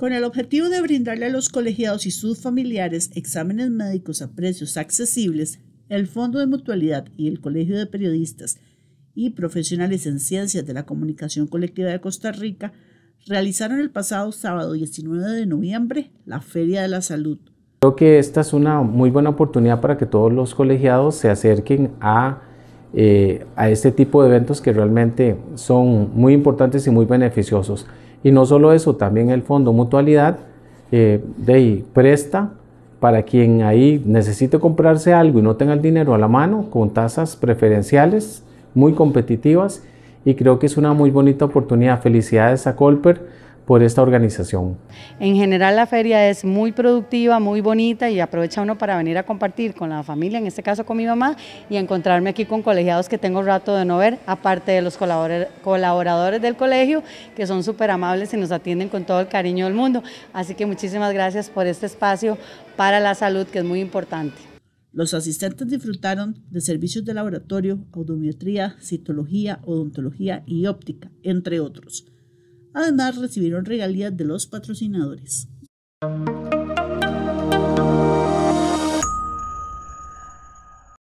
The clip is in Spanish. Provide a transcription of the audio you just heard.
Con el objetivo de brindarle a los colegiados y sus familiares exámenes médicos a precios accesibles, el Fondo de Mutualidad y el Colegio de Periodistas y Profesionales en Ciencias de la Comunicación Colectiva de Costa Rica realizaron el pasado sábado 19 de noviembre la Feria de la Salud. Creo que esta es una muy buena oportunidad para que todos los colegiados se acerquen a, eh, a este tipo de eventos que realmente son muy importantes y muy beneficiosos. Y no solo eso, también el fondo mutualidad eh, de ahí, presta para quien ahí necesite comprarse algo y no tenga el dinero a la mano, con tasas preferenciales muy competitivas. Y creo que es una muy bonita oportunidad. Felicidades a Colper por esta organización. En general la feria es muy productiva, muy bonita y aprovecha uno para venir a compartir con la familia, en este caso con mi mamá, y encontrarme aquí con colegiados que tengo rato de no ver, aparte de los colaboradores del colegio, que son súper amables y nos atienden con todo el cariño del mundo. Así que muchísimas gracias por este espacio para la salud, que es muy importante. Los asistentes disfrutaron de servicios de laboratorio, audiometría, citología, odontología y óptica, entre otros. Además, recibieron regalías de los patrocinadores.